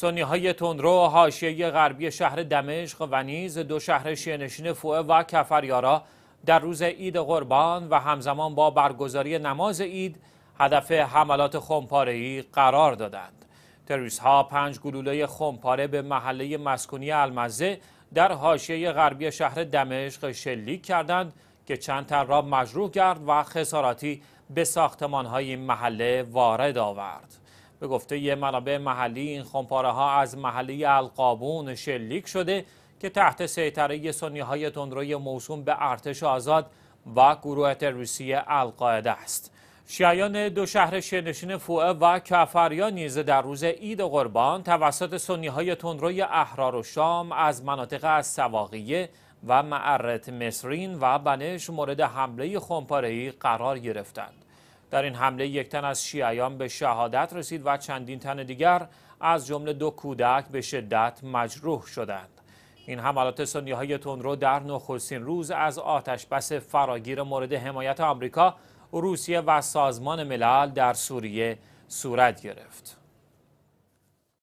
سنی های تندرو حاشیه غربی شهر دمشق و نیز دو شهر شینشین فوه و کفریارا در روز عید قربان و همزمان با برگزاری نماز عید هدف حملات ای قرار دادند. تروریست ها پنج گلوله خمپاره به محله مسکونی المزه در حاشیه غربی شهر دمشق شلیک کردند که چند تن را مجروح کرد و خساراتی به ساختمان های محله وارد آورد. به گفته یه منابع محلی این خمپاره ها از محله القابون شلیک شده که تحت سیطره سنی های تندروی موسوم به ارتش آزاد و گروه تروریستی القاعده است شیعیان دو شهر شنشین فوعه و کفریا نیز در روز عید قربان توسط سنی های تندروی احرار و شام از مناطق از سواقیه و معرت مصرین و بنش مورد حمله خمپاره‌ای قرار گرفتند. در این حمله یک تن از شیعیان به شهادت رسید و چندین تن دیگر از جمله دو کودک به شدت مجروح شدند این حملات سنی های رو در نخستین روز از آتش بس فراگیر مورد حمایت آمریکا، روسیه و سازمان ملل در سوریه صورت گرفت.